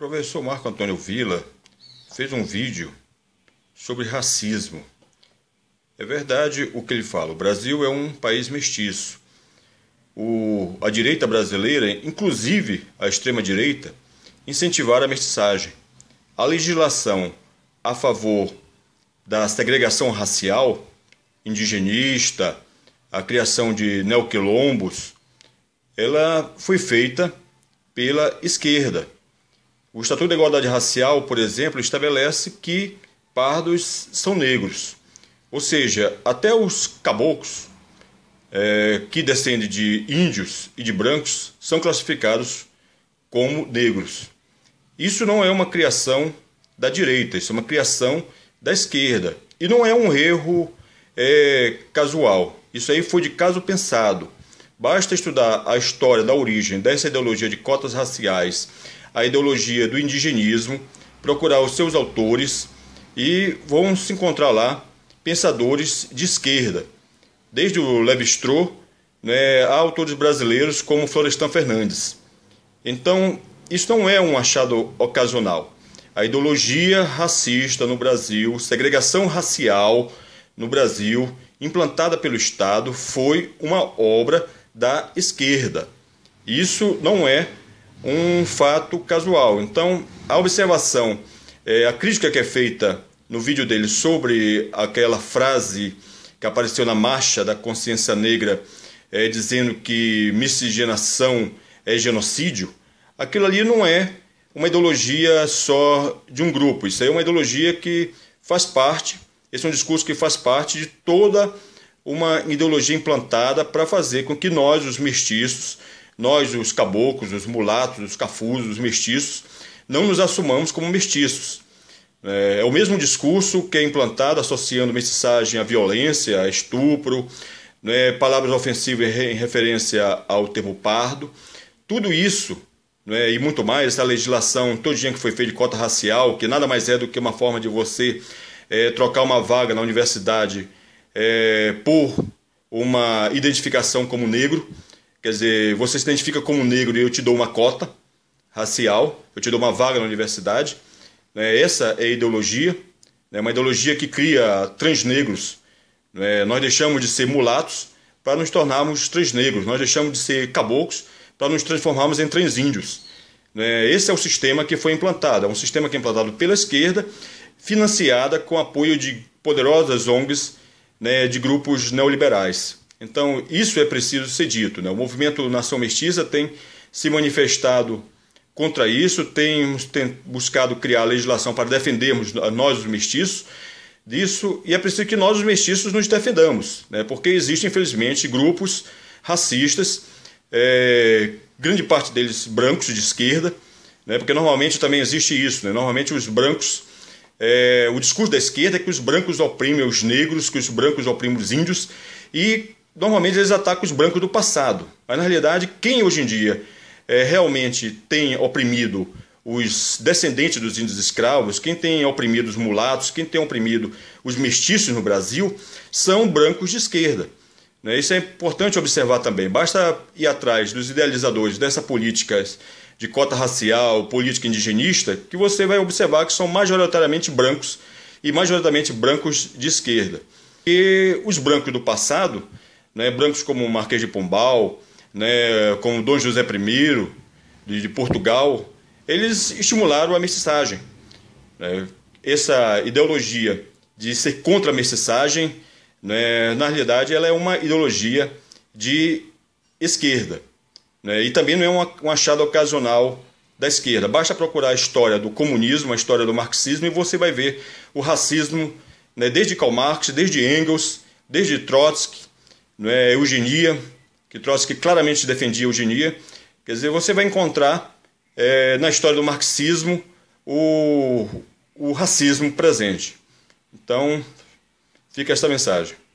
professor Marco Antônio Vila fez um vídeo sobre racismo. É verdade o que ele fala. O Brasil é um país mestiço. O, a direita brasileira, inclusive a extrema-direita, incentivar a mestiçagem. A legislação a favor da segregação racial, indigenista, a criação de neoquilombos, ela foi feita pela esquerda o Estatuto da Igualdade Racial, por exemplo, estabelece que pardos são negros. Ou seja, até os caboclos, é, que descendem de índios e de brancos, são classificados como negros. Isso não é uma criação da direita, isso é uma criação da esquerda. E não é um erro é, casual. Isso aí foi de caso pensado. Basta estudar a história da origem dessa ideologia de cotas raciais a ideologia do indigenismo, procurar os seus autores e vão se encontrar lá pensadores de esquerda, desde o Levi-Strauss né, a autores brasileiros como Florestan Fernandes. Então, isso não é um achado ocasional. A ideologia racista no Brasil, segregação racial no Brasil, implantada pelo Estado, foi uma obra da esquerda. Isso não é um fato casual. Então, a observação, é, a crítica que é feita no vídeo dele sobre aquela frase que apareceu na marcha da consciência negra, é, dizendo que miscigenação é genocídio, aquilo ali não é uma ideologia só de um grupo. Isso aí é uma ideologia que faz parte, esse é um discurso que faz parte de toda uma ideologia implantada para fazer com que nós, os mestiços, nós, os caboclos, os mulatos, os cafuzos, os mestiços, não nos assumamos como mestiços. É, é o mesmo discurso que é implantado associando mestiçagem à violência, a estupro, né, palavras ofensivas em referência ao termo pardo. Tudo isso né, e muito mais, essa legislação todinha que foi feita de cota racial, que nada mais é do que uma forma de você é, trocar uma vaga na universidade é, por uma identificação como negro. Quer dizer, você se identifica como negro e eu te dou uma cota racial, eu te dou uma vaga na universidade. Né? Essa é a ideologia, né? uma ideologia que cria transnegros. Né? Nós deixamos de ser mulatos para nos tornarmos transnegros, nós deixamos de ser caboclos para nos transformarmos em transíndios. Né? Esse é o sistema que foi implantado, é um sistema que é implantado pela esquerda, financiada com apoio de poderosas ONGs né, de grupos neoliberais, então, isso é preciso ser dito. Né? O movimento Nação Mestiça tem se manifestado contra isso, tem, tem buscado criar legislação para defendermos nós, os mestiços, disso, e é preciso que nós, os mestiços, nos defendamos, né? porque existem, infelizmente, grupos racistas, é, grande parte deles brancos de esquerda, né? porque normalmente também existe isso, né? normalmente os brancos. É, o discurso da esquerda é que os brancos oprimem os negros, que os brancos oprimem os índios, e normalmente eles atacam os brancos do passado. Mas na realidade, quem hoje em dia é, realmente tem oprimido os descendentes dos índios escravos, quem tem oprimido os mulatos, quem tem oprimido os mestiços no Brasil, são brancos de esquerda. Né? Isso é importante observar também. Basta ir atrás dos idealizadores dessa política de cota racial, política indigenista, que você vai observar que são majoritariamente brancos e majoritariamente brancos de esquerda. E os brancos do passado né, brancos como Marquês de Pombal, né, como Dom José I de, de Portugal, eles estimularam a mestiçagem. Né? Essa ideologia de ser contra a mestiçagem, né, na realidade, ela é uma ideologia de esquerda. Né? E também não é uma, um achado ocasional da esquerda. Basta procurar a história do comunismo, a história do marxismo, e você vai ver o racismo né, desde Karl Marx, desde Engels, desde Trotsky, não é? é, eugenia, que trouxe que claramente defendia eugenia. Quer dizer, você vai encontrar é, na história do marxismo o, o racismo presente. Então, fica esta mensagem.